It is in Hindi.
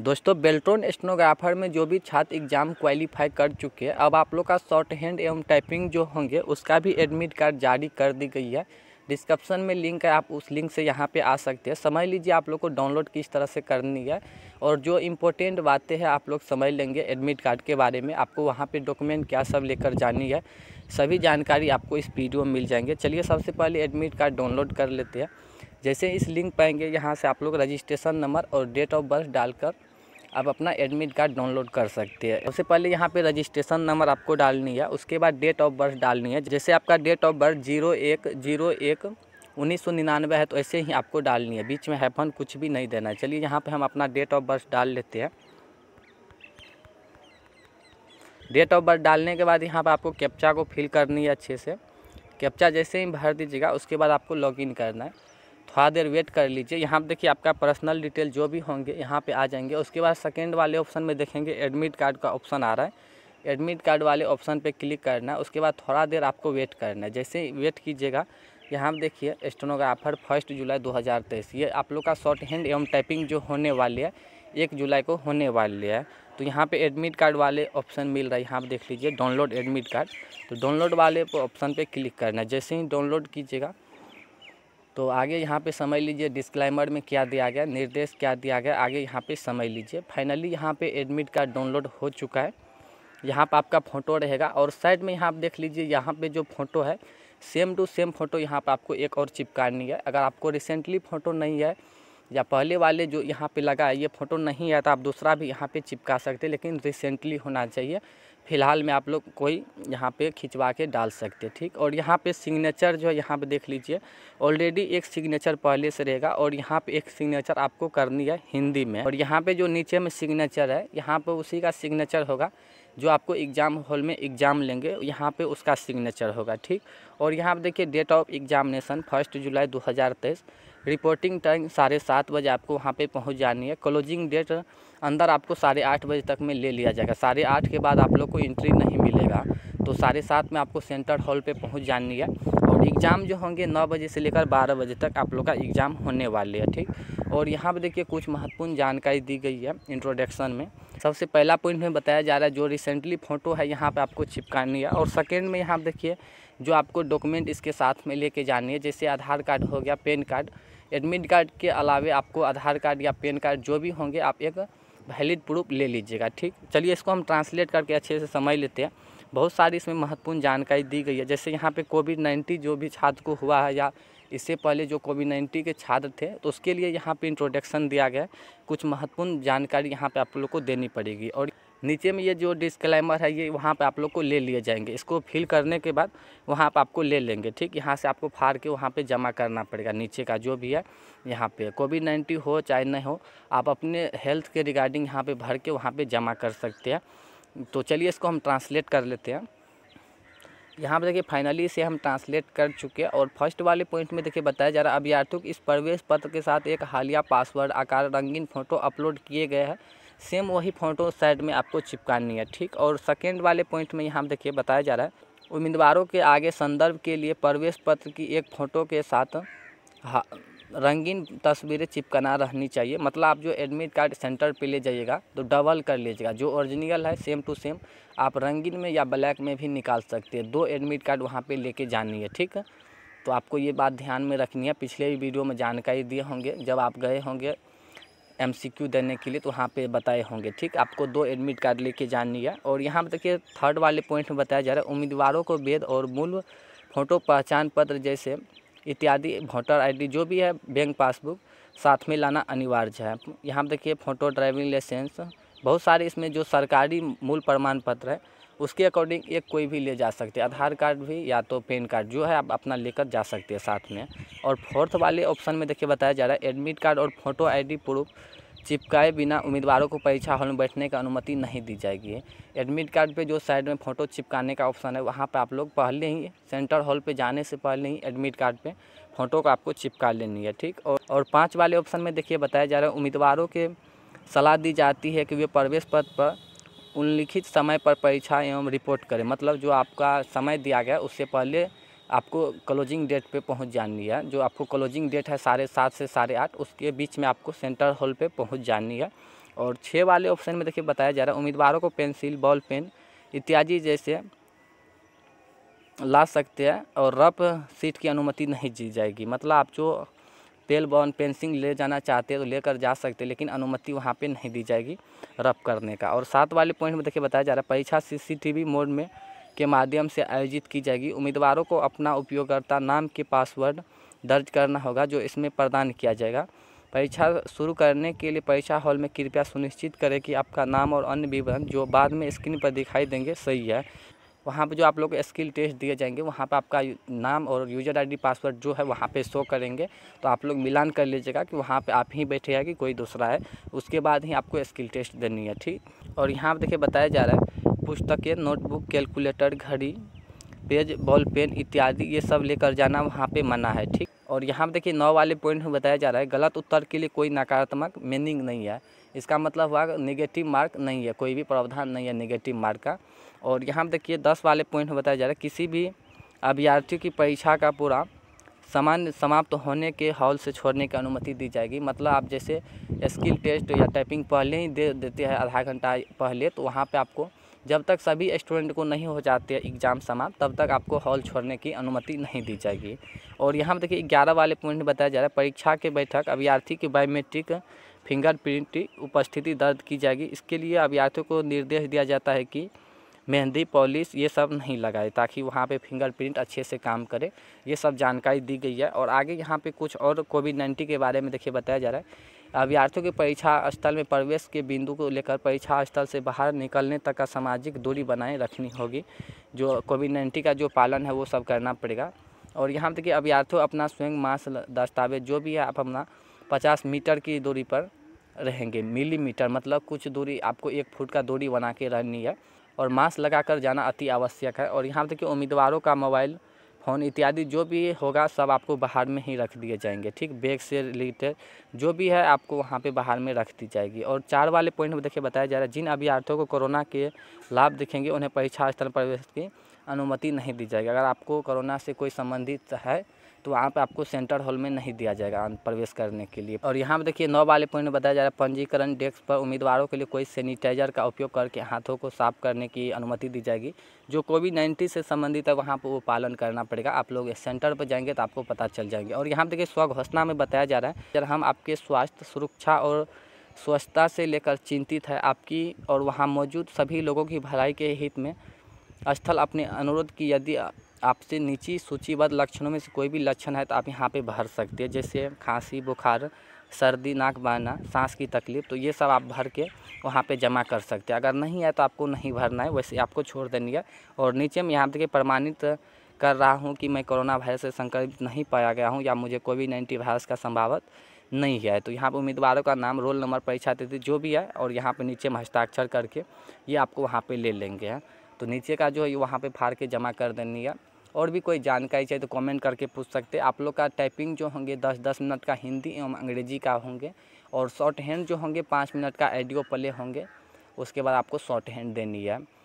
दोस्तों बेल्टोन स्टेनोग्राफर में जो भी छात्र एग्ज़ाम क्वालिफाई कर चुके हैं अब आप लोग का शॉर्ट हैंड एवं टाइपिंग जो होंगे उसका भी एडमिट कार्ड जारी कर दी गई है डिस्क्रिप्शन में लिंक है आप उस लिंक से यहाँ पे आ सकते हैं समझ लीजिए आप लोग को डाउनलोड किस तरह से करनी है और जो इम्पोर्टेंट बातें हैं आप लोग समझ लेंगे एडमिट कार्ड के बारे में आपको वहाँ पे डॉक्यूमेंट क्या सब लेकर जानी है सभी जानकारी आपको इस वीडियो में मिल जाएंगे चलिए सबसे पहले एडमिट कार्ड डाउनलोड कर लेते हैं जैसे इस लिंक पाएंगे यहाँ से आप लोग रजिस्ट्रेशन नंबर और डेट ऑफ बर्थ डालकर आप अपना एडमिट कार्ड डाउनलोड कर सकते हैं सबसे पहले यहाँ पे रजिस्ट्रेशन नंबर आपको डालनी है उसके बाद डेट ऑफ बर्थ डालनी है जैसे आपका डेट ऑफ बर्थ जीरो एक जीरो एक उन्नीस सौ निन्यानवे है तो ऐसे ही आपको डालनी है बीच में हैफन कुछ भी नहीं देना है चलिए यहाँ पर हम अपना डेट ऑफ बर्थ डाल लेते हैं डेट ऑफ बर्थ डालने के बाद यहाँ पर आपको कैप्चा को फिल करनी है अच्छे से कैप्चा जैसे ही भर दीजिएगा उसके बाद आपको लॉगिन करना है थोड़ा देर वेट कर लीजिए यहाँ पर देखिए आपका पर्सनल डिटेल जो भी होंगे यहाँ पे आ जाएंगे उसके बाद सेकेंड वाले ऑप्शन में देखेंगे एडमिट कार्ड का ऑप्शन आ रहा है एडमिट कार्ड वाले ऑप्शन पे क्लिक करना है उसके बाद थोड़ा देर आपको वेट करना है जैसे वेट कीजिएगा यहाँ पर देखिए स्टोनोग्राफर फर्स्ट जुलाई दो ये आप लोग का शॉर्ट हैंड एवं टाइपिंग जो होने वाली है एक जुलाई को होने वाली है तो यहाँ पे एडमिट कार्ड वाले ऑप्शन मिल रहा है यहाँ पे देख लीजिए डाउनलोड एडमिट कार्ड तो डाउनलोड वाले ऑप्शन पे क्लिक करना है जैसे ही डाउनलोड कीजिएगा तो आगे यहाँ पे समझ लीजिए डिस्क्लाइमर में क्या दिया गया निर्देश क्या दिया गया आगे यहाँ पे समझ लीजिए फाइनली यहाँ पे एडमिट कार्ड डाउनलोड हो चुका है यहाँ पर आपका फ़ोटो रहेगा और साइड में यहाँ आप देख लीजिए यहाँ पे जो फ़ोटो है सेम टू सेम फ़ोटो यहाँ पर आपको एक और चिपकानी है अगर आपको रिसेंटली फ़ोटो नहीं है या पहले वाले जो यहाँ पर लगा है ये फ़ोटो नहीं है तो आप दूसरा भी यहाँ पर चिपका सकते लेकिन रिसेंटली होना चाहिए फ़िलहाल में आप लोग कोई यहाँ पे खिंचवा के डाल सकते ठीक और यहाँ पे सिग्नेचर जो है यहाँ पे देख लीजिए ऑलरेडी एक सिग्नेचर पहले से रहेगा और यहाँ पे एक सिग्नेचर आपको करनी है हिंदी में और यहाँ पे जो नीचे में सिग्नेचर है यहाँ पे उसी का सिग्नेचर होगा जो आपको एग्ज़ाम हॉल में एग्ज़ाम लेंगे यहाँ पर उसका सिग्नेचर होगा ठीक और यहाँ पर देखिए डेट ऑफ एग्ज़ामिनेशन फर्स्ट जुलाई दो रिपोर्टिंग टाइम साढ़े सात बजे आपको वहाँ पर पहुँच जानी है क्लोजिंग डेट अंदर आपको साढ़े आठ बजे तक में ले लिया जाएगा साढ़े आठ के बाद आप लोग को एंट्री नहीं मिलेगा तो साढ़े सात में आपको सेंटर हॉल पे पहुंच जानी है और एग्ज़ाम जो होंगे नौ बजे से लेकर बारह बजे तक आप लोग का एग्ज़ाम होने वाले है ठीक और यहाँ पर देखिए कुछ महत्वपूर्ण जानकारी दी गई है इंट्रोडक्शन में सबसे पहला पॉइंट में बताया जा रहा है जो रिसेंटली फ़ोटो है यहाँ पर आपको छिपकानी है और सेकेंड में यहाँ देखिए जो आपको डॉक्यूमेंट इसके साथ में लेके जानी है जैसे आधार कार्ड हो गया पेन कार्ड एडमिट कार्ड के अलावे आपको आधार कार्ड या पेन कार्ड जो भी होंगे आप एक वैलिड प्रूफ ले लीजिएगा ठीक चलिए इसको हम ट्रांसलेट करके अच्छे से समझ लेते हैं बहुत सारी इसमें महत्वपूर्ण जानकारी दी गई है जैसे यहाँ पे कोविड नाइन्टीन जो भी छात्र को हुआ है या इससे पहले जो कोविड नाइन्टीन के छात्र थे तो उसके लिए यहाँ पे इंट्रोडक्शन दिया गया कुछ महत्वपूर्ण जानकारी यहाँ पे आप लोग को देनी पड़ेगी और नीचे में ये जो डिस्क्लेमर है ये वहाँ पे आप लोग को ले लिए जाएंगे इसको फिल करने के बाद वहाँ पे आपको ले लेंगे ठीक यहाँ से आपको फाड़ के वहाँ पे जमा करना पड़ेगा नीचे का जो भी है यहाँ पे कोविड नाइन्टीन हो चाहे नहीं हो आप अपने हेल्थ के रिगार्डिंग यहाँ पर भर के वहाँ पर जमा कर सकते हैं तो चलिए इसको हम ट्रांसलेट कर लेते हैं यहाँ पर देखिए फाइनली इसे हम ट्रांसलेट कर चुके हैं और फर्स्ट वाले पॉइंट में देखिए बताया जा रहा है अभ्यार्थियों इस प्रवेश पत्र के साथ एक हालिया पासवर्ड आकार रंगीन फोटो अपलोड किए गए हैं सेम वही फोटो साइड में आपको चिपकानी है ठीक और सेकेंड वाले पॉइंट में यहाँ देखिए बताया जा रहा है उम्मीदवारों के आगे संदर्भ के लिए प्रवेश पत्र की एक फ़ोटो के साथ रंगीन तस्वीरें चिपकाना रहनी चाहिए मतलब आप जो एडमिट कार्ड सेंटर पे ले जाइएगा तो डबल कर लीजिएगा जो ओरिजिनल है सेम टू सेम आप रंगीन में या ब्लैक में भी निकाल सकते हैं दो एडमिट कार्ड वहाँ पे लेके जानी है ठीक तो आपको ये बात ध्यान में रखनी है पिछले भी वीडियो में जानकारी दिए होंगे जब आप गए होंगे एमसीक्यू देने के लिए तो वहाँ पे बताए होंगे ठीक आपको दो एडमिट कार्ड लेके जानी है और यहाँ पर देखिए थर्ड वाले पॉइंट में बताया जा रहा है उम्मीदवारों को वेद और मूल फोटो पहचान पत्र जैसे इत्यादि वोटर आईडी जो भी है बैंक पासबुक साथ में लाना अनिवार्य है यहाँ पर देखिए फ़ोटो ड्राइविंग लाइसेंस बहुत सारे इसमें जो सरकारी मूल प्रमाण पत्र है उसके अकॉर्डिंग एक कोई भी ले जा सकते हैं आधार कार्ड भी या तो पैन कार्ड जो है आप अपना लेकर जा सकते हैं साथ में और फोर्थ वाले ऑप्शन में देखिए बताया जा रहा है एडमिट कार्ड और फोटो आईडी प्रूफ चिपकाए बिना उम्मीदवारों को परीक्षा हॉल में बैठने की अनुमति नहीं दी जाएगी एडमिट कार्ड पे जो साइड में फ़ोटो चिपकाने का ऑप्शन है वहाँ पे आप लोग पहले ही सेंटर हॉल पे जाने से पहले ही एडमिट कार्ड पे फ़ोटो को आपको चिपका लेनी है ठीक और, और पाँच वाले ऑप्शन में देखिए बताया जा रहा है उम्मीदवारों के सलाह दी जाती है कि वे प्रवेश पत्र पर उल्लिखित समय पर परीक्षा एवं रिपोर्ट करें मतलब जो आपका समय दिया गया उससे पहले आपको क्लोजिंग डेट पे पहुंच जानी है जो आपको क्लोजिंग डेट है साढ़े सात से साढ़े आठ उसके बीच में आपको सेंटर हॉल पे पहुंच जानी है और छः वाले ऑप्शन में देखिए बताया जा रहा है उम्मीदवारों को पेंसिल बॉल पेन इत्यादि जैसे ला सकते हैं और रफ सीट की अनुमति नहीं दी जाएगी मतलब आप जो तेल बॉन पेंसिंग ले जाना चाहते हैं तो लेकर जा सकते लेकिन अनुमति वहाँ पे नहीं दी जाएगी रफ करने का और सात वाले पॉइंट में देखिए बताया जा रहा है परीक्षा सीसीटीवी मोड में के माध्यम से आयोजित की जाएगी उम्मीदवारों को अपना उपयोगकर्ता नाम के पासवर्ड दर्ज करना होगा जो इसमें प्रदान किया जाएगा परीक्षा शुरू करने के लिए परीक्षा हॉल में कृपया सुनिश्चित करें कि आपका नाम और अन्य विवरण जो बाद में स्क्रीन पर दिखाई देंगे सही है वहाँ पे जो आप लोग स्किल टेस्ट दिए जाएंगे वहाँ पे आपका नाम और यूजर आईडी पासवर्ड जो है वहाँ पे शो करेंगे तो आप लोग मिलान कर लीजिएगा कि वहाँ पे आप ही बैठे हैं कि कोई दूसरा है उसके बाद ही आपको स्किल टेस्ट देनी है ठीक और यहाँ पर देखिए बताया जा रहा है पुस्तकें नोटबुक कैलकुलेटर घड़ी पेज बॉल पेन इत्यादि ये सब लेकर जाना वहाँ पे मना है ठीक और यहाँ पे देखिए नौ वाले पॉइंट में बताया जा रहा है गलत उत्तर के लिए कोई नकारात्मक मीनिंग नहीं है इसका मतलब हुआ नेगेटिव मार्क नहीं है कोई भी प्रावधान नहीं है नेगेटिव मार्क का और यहाँ पर देखिए दस वाले पॉइंट में बताया जा रहा है किसी भी अभ्यार्थी की परीक्षा का पूरा सामान्य समाप्त होने के हॉल से छोड़ने की अनुमति दी जाएगी मतलब आप जैसे स्किल टेस्ट या टाइपिंग पहले ही दे देते हैं आधा घंटा पहले तो वहाँ पे आपको जब तक सभी स्टूडेंट को नहीं हो जाते एग्ज़ाम समाप्त तब तक आपको हॉल छोड़ने की अनुमति नहीं दी जाएगी और यहाँ पर देखिए ग्यारह वाले पॉइंट बताया जा रहा है परीक्षा के बैठक अभ्यर्थी की बायोमेट्रिक फिंगरप्रिंट उपस्थिति दर्ज की जाएगी इसके लिए अभ्यर्थियों को निर्देश दिया जाता है कि मेहंदी पॉलिश ये सब नहीं लगाए ताकि वहाँ पे फिंगरप्रिंट अच्छे से काम करे ये सब जानकारी दी गई है और आगे यहाँ पे कुछ और कोविड नाइन्टीन के बारे में देखिए बताया जा रहा है अभ्यार्थियों के परीक्षा स्थल में प्रवेश के बिंदु को लेकर परीक्षा स्थल से बाहर निकलने तक का सामाजिक दूरी बनाए रखनी होगी जो कोविड नाइन्टीन का जो पालन है वो सब करना पड़ेगा और यहाँ तक कि अपना स्वयं मास्क दस्तावेज जो भी है आप अपना पचास मीटर की दूरी पर रहेंगे मिलीमीटर मतलब कुछ दूरी आपको एक फुट का दूरी बना के रहनी है और मास्क लगाकर जाना अति आवश्यक है और यहाँ तक कि उम्मीदवारों का मोबाइल फ़ोन इत्यादि जो भी होगा सब आपको बाहर में ही रख दिए जाएंगे ठीक बैग से रिलेटेड जो भी है आपको वहाँ पे बाहर में रख दी जाएगी और चार वाले पॉइंट में देखिए बताया जा रहा है जिन अभ्यार्थियों को कोरोना के लाभ दिखेंगे उन्हें परीक्षा स्थल प्रवेश की अनुमति नहीं दी जाएगी अगर आपको कोरोना से कोई संबंधित है तो वहाँ पे आपको सेंटर हॉल में नहीं दिया जाएगा प्रवेश करने के लिए और यहाँ पे देखिए नौ वाले पॉइंट में बताया जा रहा है पंजीकरण डेस्क पर उम्मीदवारों के लिए कोई सैनिटाइजर का उपयोग करके हाथों को साफ करने की अनुमति दी जाएगी जो कोविड नाइन्टीन से संबंधित है वहाँ पर वो पालन करना पड़ेगा आप लोग सेंटर पर जाएंगे तो आपको पता चल जाएंगे और यहाँ पर देखिए स्वघोषणा में बताया जा रहा है जब हम आपके स्वास्थ्य सुरक्षा और स्वच्छता से लेकर चिंतित है आपकी और वहाँ मौजूद सभी लोगों की भलाई के हित में स्थल अपने अनुरोध की यदि आपसे नीचे सूचीबद्ध लक्षणों में से कोई भी लक्षण है तो आप यहाँ पे भर सकते हैं जैसे खांसी बुखार सर्दी नाक बहना सांस की तकलीफ़ तो ये सब आप भर के वहाँ पे जमा कर सकते हैं अगर नहीं है तो आपको नहीं भरना है वैसे आपको छोड़ देनी है और नीचे में यहाँ देखिए प्रमाणित कर रहा हूँ कि मैं कोरोना वायरस से संक्रमित नहीं पाया गया हूँ या मुझे कोविड नाइन्टीन वायरस का संभावत नहीं है तो यहाँ पर उम्मीदवारों का नाम रोल नंबर परीक्षा तिथि जो भी है और यहाँ पर नीचे में हस्ताक्षर करके ये आपको वहाँ पर ले लेंगे तो नीचे का जो है ये वहाँ पर फाड़ के जमा कर देनी है और भी कोई जानकारी चाहिए तो कमेंट करके पूछ सकते आप लोग का टाइपिंग जो होंगे दस दस मिनट का हिंदी एवं अंग्रेजी का होंगे और शॉर्ट हैंड जो होंगे पाँच मिनट का ऑडियो प्ले होंगे उसके बाद आपको शॉर्ट हैंड देनी है